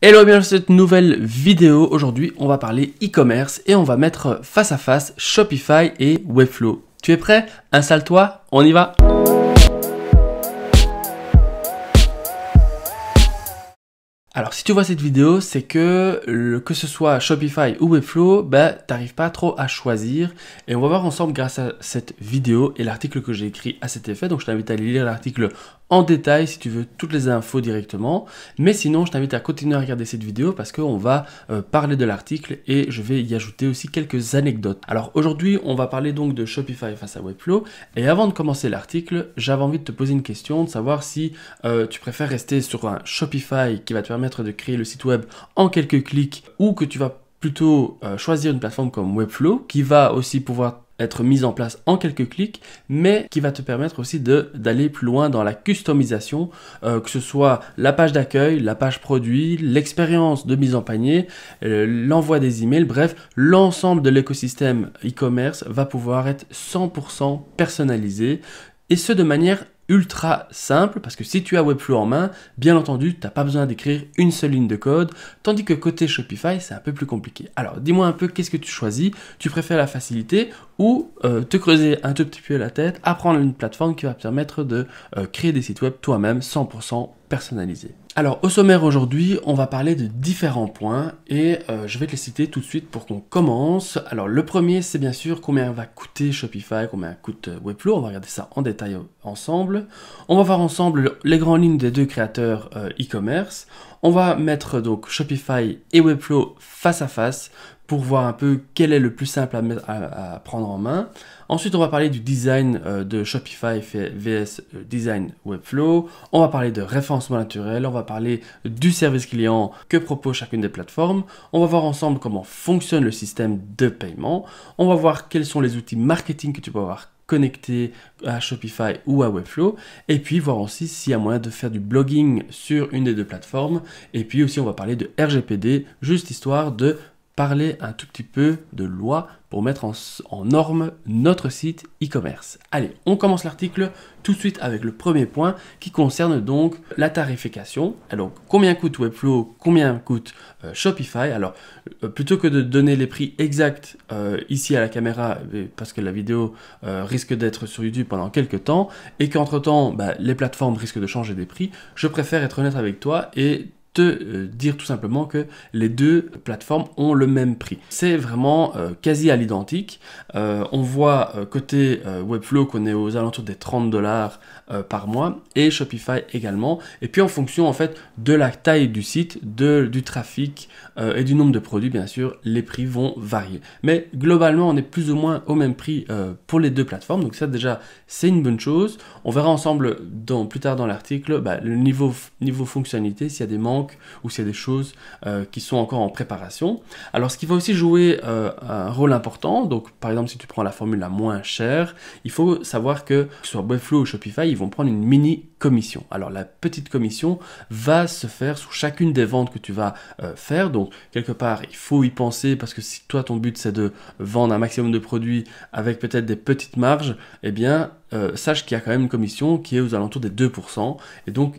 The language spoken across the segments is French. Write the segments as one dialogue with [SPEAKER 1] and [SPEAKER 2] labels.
[SPEAKER 1] Hello et bienvenue dans cette nouvelle vidéo. Aujourd'hui, on va parler e-commerce et on va mettre face à face Shopify et Webflow. Tu es prêt Installe-toi, on y va Alors si tu vois cette vidéo, c'est que que ce soit Shopify ou Webflow, ben t'arrives pas trop à choisir. Et on va voir ensemble grâce à cette vidéo et l'article que j'ai écrit à cet effet. Donc je t'invite à aller lire l'article en détail si tu veux toutes les infos directement. Mais sinon, je t'invite à continuer à regarder cette vidéo parce qu'on va euh, parler de l'article et je vais y ajouter aussi quelques anecdotes. Alors aujourd'hui, on va parler donc de Shopify face à Webflow. Et avant de commencer l'article, j'avais envie de te poser une question, de savoir si euh, tu préfères rester sur un Shopify qui va te permettre de créer le site web en quelques clics ou que tu vas plutôt euh, choisir une plateforme comme Webflow qui va aussi pouvoir être mise en place en quelques clics, mais qui va te permettre aussi de d'aller plus loin dans la customisation, euh, que ce soit la page d'accueil, la page produit, l'expérience de mise en panier, euh, l'envoi des emails, bref, l'ensemble de l'écosystème e-commerce va pouvoir être 100% personnalisé et ce de manière ultra simple parce que si tu as Webflow en main, bien entendu, tu n'as pas besoin d'écrire une seule ligne de code, tandis que côté Shopify, c'est un peu plus compliqué. Alors, dis-moi un peu qu'est-ce que tu choisis Tu préfères la facilité ou euh, te creuser un tout petit peu la tête, apprendre une plateforme qui va te permettre de euh, créer des sites web toi-même 100% personnalisés. Alors au sommaire aujourd'hui, on va parler de différents points et euh, je vais te les citer tout de suite pour qu'on commence. Alors le premier, c'est bien sûr combien va coûter Shopify, combien coûte Webflow. On va regarder ça en détail ensemble. On va voir ensemble les grandes lignes des deux créateurs e-commerce. on va mettre donc Shopify et Webflow face à face, pour voir un peu quel est le plus simple à, prendre en main. Ensuite, on va parler du design euh, de Shopify VS euh, euh, Design Webflow. On va parler de référencement naturel. On va parler du service client que propose chacune des plateformes. On va voir ensemble comment fonctionne le système de paiement. On va voir quels sont les outils marketing que tu peux avoir connectés à Shopify ou à Webflow et puis voir aussi s'il y a moyen de faire du blogging sur une des deux plateformes et puis aussi on va parler de RGPD juste histoire de parler un tout petit peu de loi pour mettre en, norme notre site e-commerce. Allez, on commence l'article tout de suite avec le premier point qui concerne donc la tarification. Alors, combien coûte Webflow Combien coûte euh, Shopify Alors, euh, plutôt que de donner les prix exacts euh, ici à la caméra, parce que la vidéo risque d'être sur YouTube pendant quelques temps, et qu'entre-temps, bah, les plateformes risquent de changer des prix, je préfère être honnête avec toi et euh, dire tout simplement que les deux plateformes ont le même prix. C'est vraiment euh, quasi à l'identique. Euh, on voit côté Webflow qu'on est aux alentours des 30 dollars par mois et Shopify également. Et puis en fonction en fait de la taille du site, de, du trafic et du nombre de produits, bien sûr, les prix vont varier. Mais globalement, on est plus ou moins au même prix pour les deux plateformes. Donc ça déjà, c'est une bonne chose. On verra ensemble dans, plus tard dans l'article bah, le niveau, niveau fonctionnalité, s'il y a des manques ou s'il y a des choses euh, qui sont encore en préparation. Alors ce qui va aussi jouer euh, un rôle important, donc par exemple si tu prends la formule la moins chère, il faut savoir que sur Webflow ou Shopify, ils vont prendre une mini commission. Alors la petite commission va se faire sous chacune des ventes que tu vas euh, faire. Donc quelque part, il faut y penser parce que si toi ton but c'est de vendre un maximum de produits avec peut-être des petites marges, eh bien sache qu'il y a quand même une commission qui est aux alentours des 2% et donc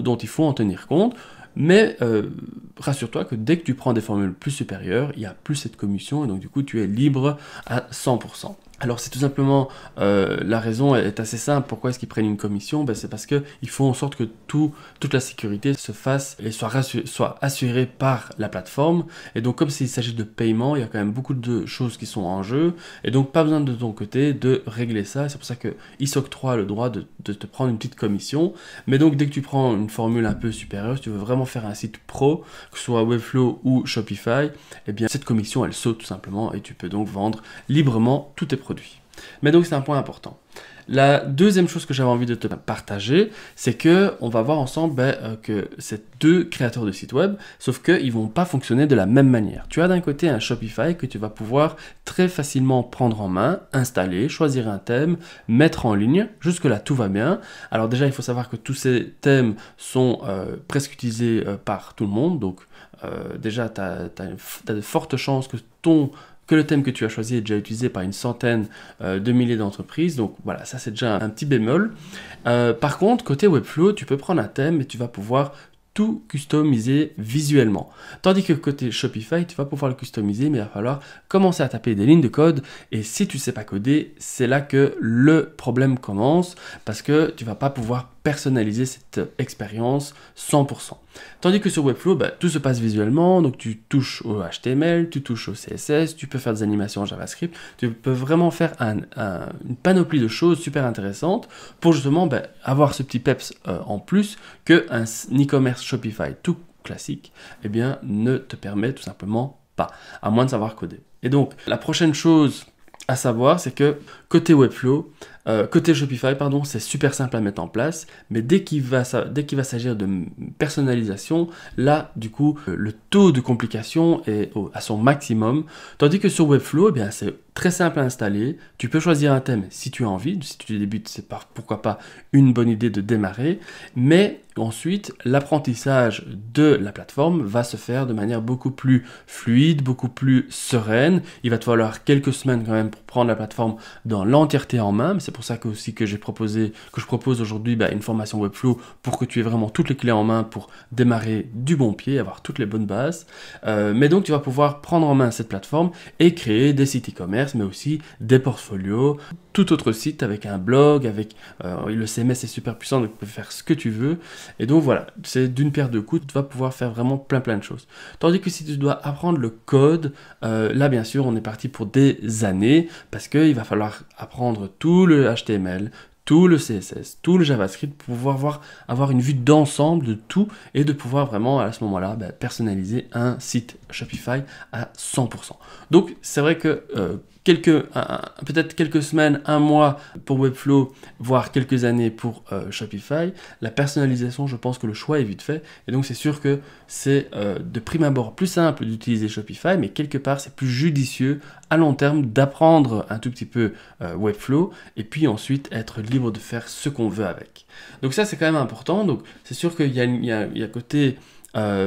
[SPEAKER 1] dont il faut en tenir compte. Mais euh, rassure-toi que dès que tu prends des formules plus supérieures, il y a plus cette commission, et donc du coup tu es libre à 100% alors c'est tout simplement euh, la raison est assez simple. Pourquoi est-ce qu'ils prennent une commission ben, C'est parce qu'ils font en sorte que tout, toute la sécurité se fasse et soit, assurée par la plateforme. Et donc comme s'il s'agit de paiement, il y a quand même beaucoup de choses qui sont en jeu. Et donc pas besoin de ton côté de régler ça. C'est pour ça qu'ils s'octroient le droit de, te prendre une petite commission. Mais donc dès que tu prends une formule un peu supérieure, si tu veux vraiment faire un site pro, que ce soit Webflow ou Shopify, eh bien cette commission elle saute tout simplement et tu peux donc vendre librement tous tes produits mais donc c'est un point important. La deuxième chose que j'avais envie de te partager, c'est que on va voir ensemble ben, euh, que ces deux créateurs de sites web, sauf qu'ils vont pas fonctionner de la même manière. Tu as d'un côté un Shopify que tu vas pouvoir très facilement prendre en main, installer, choisir un thème, mettre en ligne. Jusque là, tout va bien. Alors déjà, il faut savoir que tous ces thèmes sont euh, presque utilisés euh, par tout le monde, donc déjà, tu as de fortes chances que ton que le thème que tu as choisi est déjà utilisé par une centaine euh, de milliers d'entreprises. Donc voilà, ça c'est déjà un, petit bémol. Euh, par contre, côté Webflow, tu peux prendre un thème et tu vas pouvoir tout customiser visuellement. Tandis que côté Shopify, tu vas pouvoir le customiser, mais il va falloir commencer à taper des lignes de code. Et si tu ne sais pas coder, c'est là que le problème commence, parce que tu vas pas pouvoir personnaliser cette expérience 100%. Tandis que sur Webflow, bah, tout se passe visuellement, donc tu touches au HTML, tu touches au CSS, tu peux faire des animations en JavaScript, tu peux vraiment faire une panoplie de choses super intéressantes pour justement bah, avoir ce petit peps euh, en plus que un e-commerce Shopify tout classique, eh bien, ne te permet tout simplement pas, à moins de savoir coder. Et donc, la prochaine chose à savoir, c'est que côté Webflow, euh, côté Shopify, pardon, c'est super simple à mettre en place, mais dès qu'il va, s'agir de personnalisation, là, du coup, euh, le taux de complication est à son maximum, tandis que sur Webflow, eh bien, c'est très simple à installer. Tu peux choisir un thème si tu as envie. Si tu débutes, c'est pas, pourquoi pas une bonne idée de démarrer. Mais ensuite, l'apprentissage de la plateforme va se faire de manière beaucoup plus fluide, beaucoup plus sereine. Il va te falloir quelques semaines quand même pour prendre la plateforme dans l'entièreté en main. C'est pour ça que aussi que j'ai proposé, que je propose aujourd'hui bah, une formation Webflow pour que tu aies vraiment toutes les clés en main pour démarrer du bon pied, avoir toutes les bonnes bases. Euh, mais donc, tu vas pouvoir prendre en main cette plateforme et créer des sites e-commerce mais aussi des portfolios, tout autre site avec un blog, avec euh, le CMS est super puissant, donc tu peux faire ce que tu veux. Et donc voilà, c'est d'une paire de coups, tu vas pouvoir faire vraiment plein plein de choses. Tandis que si tu dois apprendre le code, euh, là bien sûr on est parti pour des années, parce qu'il va falloir apprendre tout le HTML, tout le CSS, tout le JavaScript pour pouvoir voir, avoir une vue d'ensemble de tout et de pouvoir vraiment à ce moment-là bah, personnaliser un site Shopify à 100%. Donc c'est vrai que euh, quelques, peut-être quelques semaines, un mois pour Webflow, voire quelques années pour euh, Shopify. La personnalisation, je pense que le choix est vite fait. Et donc, c'est sûr que c'est euh, de prime abord plus simple d'utiliser Shopify, mais quelque part, c'est plus judicieux à long terme d'apprendre un tout petit peu euh, Webflow et puis ensuite être libre de faire ce qu'on veut avec. Donc, ça, c'est quand même important. Donc, c'est sûr qu'il y a, il côté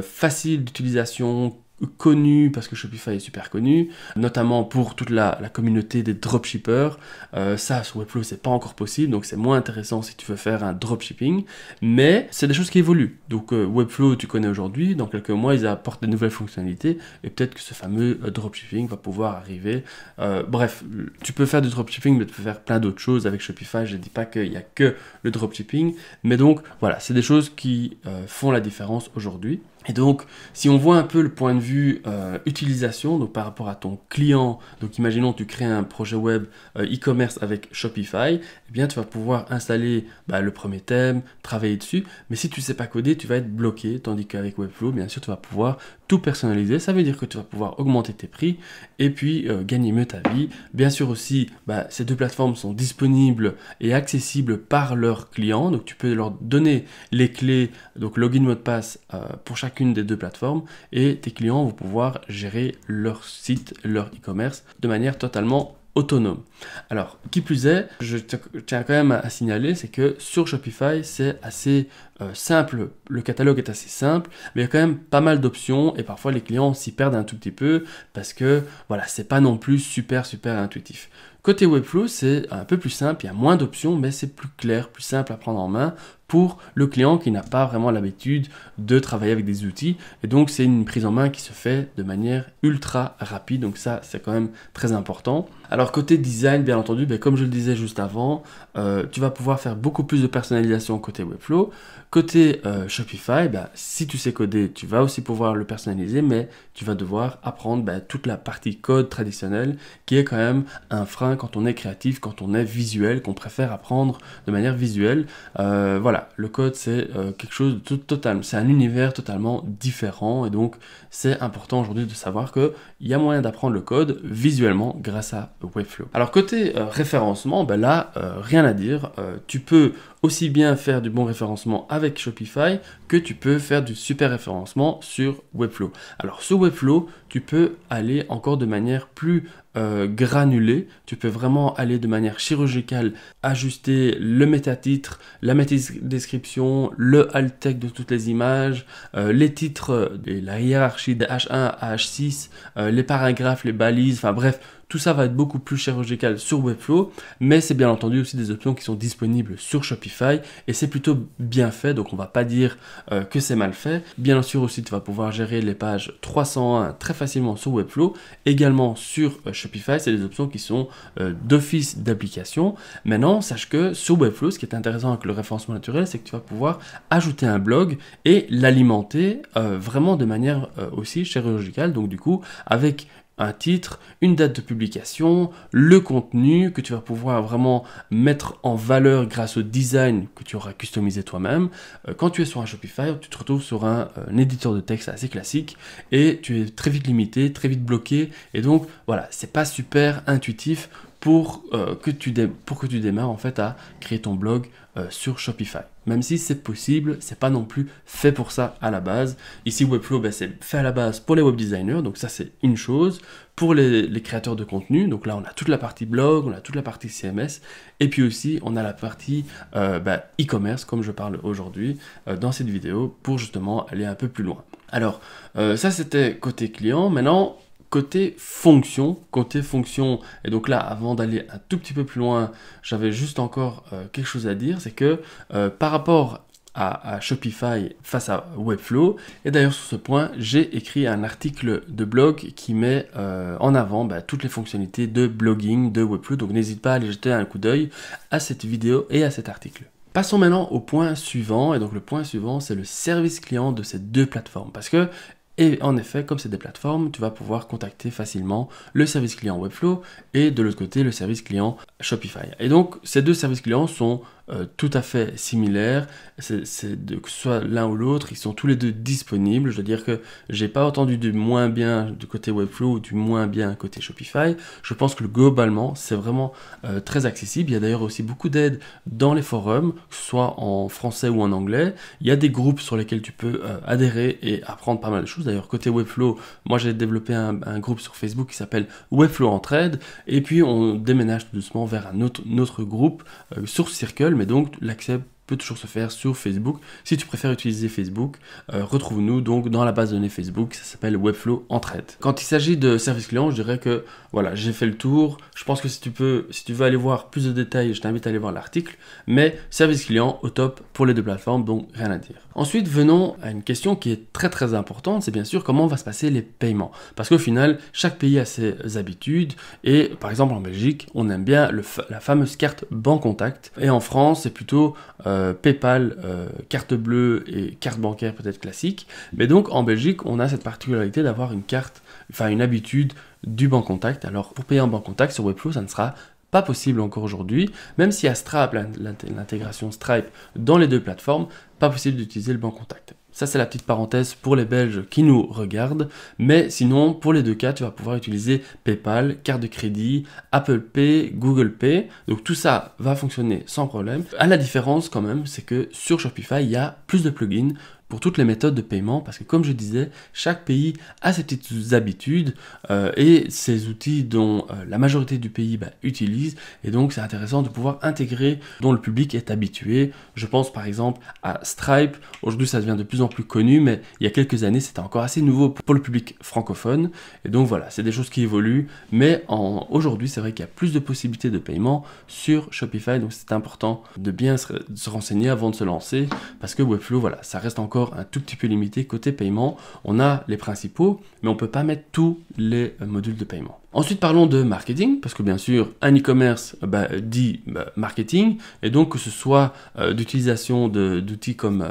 [SPEAKER 1] facile d'utilisation, connu parce que Shopify est super connu, notamment pour toute la, communauté des dropshippers. Euh, ça, sur Webflow, c'est pas encore possible, donc c'est moins intéressant si tu veux faire un dropshipping. Mais c'est des choses qui évoluent. Donc euh, Webflow, tu connais aujourd'hui. Dans quelques mois, ils apportent des nouvelles fonctionnalités et peut-être que ce fameux euh, dropshipping va pouvoir arriver. bref, tu peux faire du dropshipping, mais tu peux faire plein d'autres choses avec Shopify. Je ne dis pas qu'il n'y a que le dropshipping, mais donc voilà, c'est des choses qui font la différence aujourd'hui. Et donc, si on voit un peu le point de vue euh, utilisation, donc par rapport à ton client, donc imaginons tu crées un projet web euh, e-commerce avec Shopify, eh bien tu vas pouvoir installer bah, le premier thème, travailler dessus, mais si tu ne sais pas coder, tu vas être bloqué, tandis qu'avec Webflow, bien sûr, tu vas pouvoir tout personnaliser, ça veut dire que tu vas pouvoir augmenter tes prix et puis euh, gagner mieux ta vie. Bien sûr aussi, bah, ces deux plateformes sont disponibles et accessibles par leurs clients, donc tu peux leur donner les clés, donc login, mot de passe pour chaque des deux plateformes et tes clients vont pouvoir gérer leur site, leur e-commerce de manière totalement autonome. Alors, qui plus est, je tiens quand même à signaler, c'est que sur Shopify, c'est assez euh, simple, le catalogue est assez simple, mais il y a quand même pas mal d'options et parfois les clients s'y perdent un tout petit peu parce que voilà, c'est pas non plus super super intuitif. Côté Webflow, c'est un peu plus simple, il y a moins d'options, mais c'est plus clair, plus simple à prendre en main pour le client qui n'a pas vraiment l'habitude de travailler avec des outils. Et donc, c'est une prise en main qui se fait de manière ultra rapide. Donc ça, c'est quand même très important. Alors, côté design, bien entendu, ben, comme je le disais juste avant, euh, tu vas pouvoir faire beaucoup plus de personnalisation côté Webflow. Côté euh, Shopify, ben, si tu sais coder, tu vas aussi pouvoir le personnaliser, mais tu vas devoir apprendre ben, toute la partie code traditionnelle qui est quand même un frein quand on est créatif, quand on est visuel, qu'on préfère apprendre de manière visuelle. Euh, voilà le code c'est euh, quelque chose de tout, total, c'est un univers totalement différent et donc c'est important aujourd'hui de savoir que il y a moyen d'apprendre le code visuellement grâce à Webflow. Alors côté euh, référencement, ben là euh, rien à dire, tu peux aussi bien faire du bon référencement avec Shopify que tu peux faire du super référencement sur Webflow. Alors sur Webflow, tu peux aller encore de manière plus euh, granulée, tu peux vraiment aller de manière chirurgicale, ajuster le métatitre, la description, le alt tag de toutes les images, euh, les titres, et la hiérarchie de H1 à H6, euh, les paragraphes, les balises, enfin bref, tout ça va être beaucoup plus chirurgical sur Webflow, mais c'est bien entendu aussi des options qui sont disponibles sur Shopify et c'est plutôt bien fait, donc on va pas dire euh, que c'est mal fait. Bien sûr aussi tu vas pouvoir gérer les pages 301 très facilement sur Webflow, également sur euh, Shopify, c'est des options qui sont euh, d'office d'application. Maintenant, sache que sur Webflow, ce qui est intéressant avec le référencement naturel, c'est que tu vas pouvoir ajouter un blog et l'alimenter vraiment de manière aussi chirurgicale, donc du coup avec un titre, une date de publication, le contenu que tu vas pouvoir vraiment mettre en valeur grâce au design que tu auras customisé toi-même. Euh, quand tu es sur un Shopify, tu te retrouves sur euh, un, éditeur de texte assez classique et tu es très vite limité, très vite bloqué. Et donc voilà, c'est pas super intuitif pour, euh, que, tu pour que tu démarres en fait à créer ton blog euh, sur Shopify. Même si c'est possible, c'est pas non plus fait pour ça à la base. Ici, Webflow, ben, c'est fait à la base pour les web designers, donc ça c'est une chose. Pour les, créateurs de contenu, donc là on a toute la partie blog, on a toute la partie CMS, et puis aussi on a la partie euh, bah, e-commerce, comme je parle aujourd'hui euh, dans cette vidéo, pour justement aller un peu plus loin. Alors, ça c'était côté client. Maintenant, côté fonction, côté fonction, et donc là, avant d'aller un tout petit peu plus loin, j'avais juste encore euh, quelque chose à dire, c'est que euh, par rapport à, Shopify face à Webflow, et d'ailleurs sur ce point, j'ai écrit un article de blog qui met euh, en avant bah, toutes les fonctionnalités de blogging de Webflow, donc n'hésite pas à aller jeter un coup d'œil à cette vidéo et à cet article. Passons maintenant au point suivant, et donc le point suivant c'est le service client de ces deux plateformes, parce que et en effet, comme c'est des plateformes, tu vas pouvoir contacter facilement le service client Webflow et de l'autre côté le service client Shopify. Et donc ces deux services clients sont euh, tout à fait similaires. C'est de que ce soit l'un ou l'autre, ils sont tous les deux disponibles. Je veux dire que j'ai pas entendu du moins bien du côté Webflow ou du moins bien côté Shopify. Je pense que globalement, c'est vraiment euh, très accessible. Il y a d'ailleurs aussi beaucoup d'aide dans les forums, soit en français ou en anglais. Il y a des groupes sur lesquels tu peux euh, adhérer et apprendre pas mal de choses. D'ailleurs, côté Webflow, moi j'ai développé un, groupe sur Facebook qui s'appelle Webflow Entraide. Et puis on déménage tout doucement vers un autre, groupe sur Circle mais donc l'accepte peut toujours se faire sur Facebook. Si tu préfères utiliser Facebook, euh, retrouve-nous donc dans la base de données Facebook, ça s'appelle Webflow Entraide. Quand il s'agit de service client, je dirais que voilà, j'ai fait le tour. Je pense que si tu peux, si tu veux aller voir plus de détails, je t'invite à aller voir l'article. Mais service client au top pour les deux plateformes, donc rien à dire. Ensuite, venons à une question qui est très très importante, c'est bien sûr comment va se passer les paiements. Parce qu'au final, chaque pays a ses habitudes et par exemple en Belgique, on aime bien le, la fameuse carte Bancontact Contact et en France, c'est plutôt euh, euh, PayPal, euh, carte bleue et carte bancaire peut-être classique. Mais donc en Belgique, on a cette particularité d'avoir une carte, enfin une habitude du banc contact. Alors pour payer en banque contact sur Webflow, ça ne sera pas possible encore aujourd'hui, même si y a Stripe, l'intégration Stripe dans les deux plateformes, pas possible d'utiliser le banc contact. Ça, c'est la petite parenthèse pour les Belges qui nous regardent. Mais sinon, pour les deux cas, tu vas pouvoir utiliser PayPal, carte de crédit, Apple Pay, Google Pay. Donc tout ça va fonctionner sans problème. À la différence quand même, c'est que sur Shopify, il y a plus de plugins toutes les méthodes de paiement, parce que comme je disais, chaque pays a ses petites habitudes euh, et ses outils dont euh, la majorité du pays bah, utilise, et donc c'est intéressant de pouvoir intégrer dont le public est habitué. Je pense par exemple à Stripe, aujourd'hui ça devient de plus en plus connu, mais il y a quelques années c'était encore assez nouveau pour le public francophone, et donc voilà, c'est des choses qui évoluent, mais aujourd'hui c'est vrai qu'il y a plus de possibilités de paiement sur Shopify, donc c'est important de bien se renseigner avant de se lancer, parce que Webflow, voilà, ça reste encore un tout petit peu limité côté paiement. On a les principaux, mais on ne peut pas mettre tous les euh, modules de paiement. Ensuite, parlons de marketing, parce que bien sûr, un e-commerce euh, bah, dit bah, marketing, et donc que ce soit euh, d'utilisation d'outils comme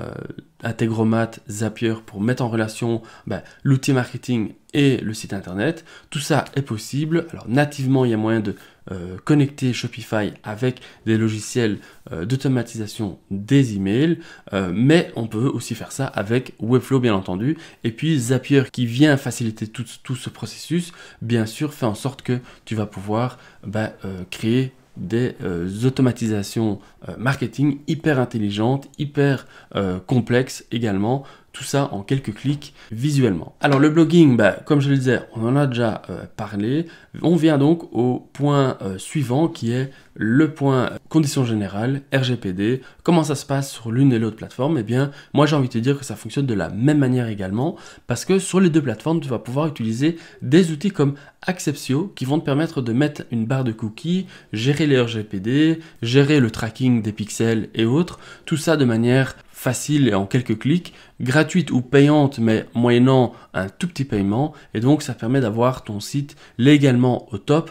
[SPEAKER 1] Integromat, Zapier pour mettre en relation bah, l'outil marketing et le site internet, tout ça est possible. Alors nativement, il y a moyen de euh, connecter Shopify avec des logiciels euh, d'automatisation des emails, euh, mais on peut aussi faire ça avec Webflow bien entendu. Et puis Zapier qui vient faciliter tout, ce processus, bien sûr, fait en sorte que tu vas pouvoir bah, créer des automatisations marketing hyper intelligentes, hyper complexes également tout ça en quelques clics visuellement. Alors le blogging, bah, comme je le disais, on en a déjà euh, parlé. On vient donc au point euh, suivant qui est le point euh, conditions générales, RGPD. Comment ça se passe sur l'une et l'autre plateforme Eh bien, moi j'ai envie de te dire que ça fonctionne de la même manière également parce que sur les deux plateformes, tu vas pouvoir utiliser des outils comme Acceptio qui vont te permettre de mettre une barre de cookies, gérer les RGPD, gérer le tracking des pixels et autres, tout ça de manière facile et en quelques clics, gratuite ou payante mais moyennant un tout petit paiement et donc ça permet d'avoir ton site légalement au top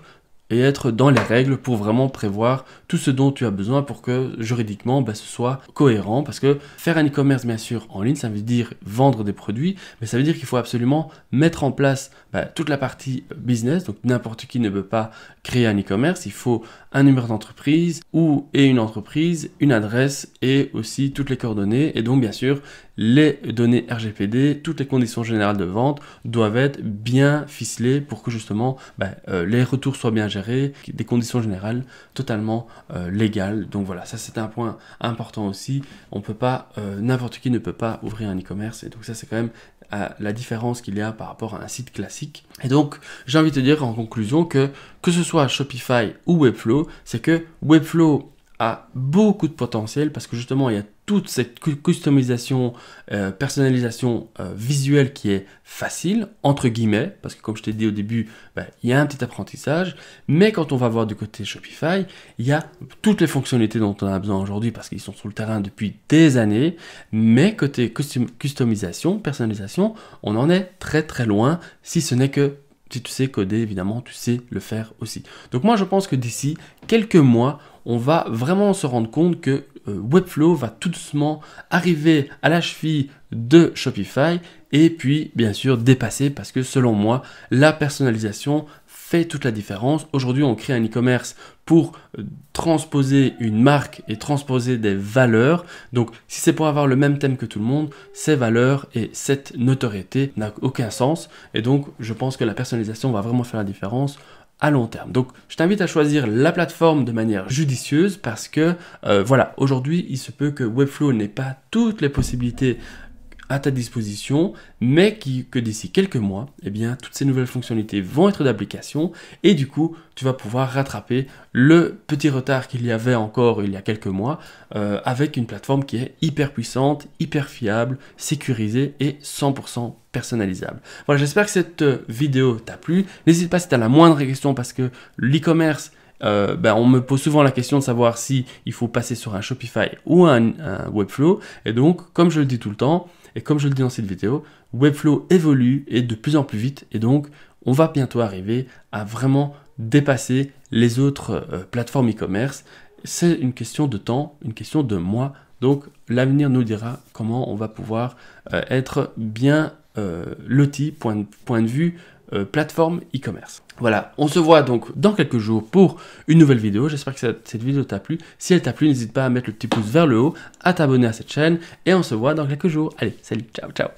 [SPEAKER 1] et être dans les règles pour vraiment prévoir tout ce dont tu as besoin pour que juridiquement bah, ce soit cohérent parce que faire un e-commerce bien sûr en ligne ça veut dire vendre des produits mais ça veut dire qu'il faut absolument mettre en place bah, toute la partie business. Donc n'importe qui ne peut pas créer un e-commerce. Il faut un numéro d'entreprise ou et une entreprise, une adresse et aussi toutes les coordonnées. Et donc bien sûr les données RGPD, toutes les conditions générales de vente doivent être bien ficelées pour que justement bah, euh, les retours soient bien gérés, des conditions générales totalement euh, légales. Donc voilà, ça c'est un point important aussi. On peut pas, euh, n'importe qui ne peut pas ouvrir un e-commerce et donc ça c'est quand même la différence qu'il y a par rapport à un site classique. Et donc, j'ai envie de dire en conclusion que, que ce soit Shopify ou Webflow, c'est que Webflow a beaucoup de potentiel parce que justement, il y a toute cette customisation, euh, personnalisation euh, visuelle qui est facile, entre guillemets, parce que comme je t'ai dit au début, bah, il y a un petit apprentissage, mais quand on va voir du côté Shopify, il y a toutes les fonctionnalités dont on a besoin aujourd'hui parce qu'ils sont sur le terrain depuis des années, mais côté customisation, personnalisation, on en est très très loin, si ce n'est que si tu sais coder, évidemment, tu sais le faire aussi. Donc moi, je pense que d'ici quelques mois, on va vraiment se rendre compte que euh, Webflow va tout doucement arriver à la cheville de Shopify et puis bien sûr dépasser parce que selon moi la personnalisation toute la différence. Aujourd'hui, on crée un e-commerce pour euh, transposer une marque et transposer des valeurs. Donc, si c'est pour avoir le même thème que tout le monde, ces valeurs et cette notoriété n'a aucun sens. Et donc, je pense que la personnalisation va vraiment faire la différence à long terme. Donc je t'invite à choisir la plateforme de manière judicieuse parce que euh, voilà, aujourd'hui il se peut que Webflow n'ait pas toutes les possibilités à ta disposition, mais qui, que d'ici quelques mois, eh bien, toutes ces nouvelles fonctionnalités vont être d'application et du coup, tu vas pouvoir rattraper le petit retard qu'il y avait encore il y a quelques mois euh, avec une plateforme qui est hyper puissante, hyper fiable, sécurisée et 100% personnalisable. Voilà, j'espère que cette euh, vidéo t'a plu. N'hésite pas si tu as la moindre question parce que l'e-commerce, euh, ben, on me pose souvent la question de savoir si il faut passer sur un Shopify ou un Webflow. Et donc, comme je le dis tout le temps, et comme je le dis dans cette vidéo, Webflow évolue et de plus en plus vite. Et donc, on va bientôt arriver à vraiment dépasser les autres euh, plateformes e-commerce. C'est une question de temps, une question de mois. Donc, l'avenir nous dira comment on va pouvoir euh, être bien lotis, euh, loti, point de vue euh, plateforme e-commerce. Voilà, on se voit donc dans quelques jours pour une nouvelle vidéo. J'espère que cette vidéo t'a plu. Si elle t'a plu, n'hésite pas à mettre le petit pouce vers le haut, à t'abonner à cette chaîne et on se voit dans quelques jours. Allez, salut, ciao, ciao.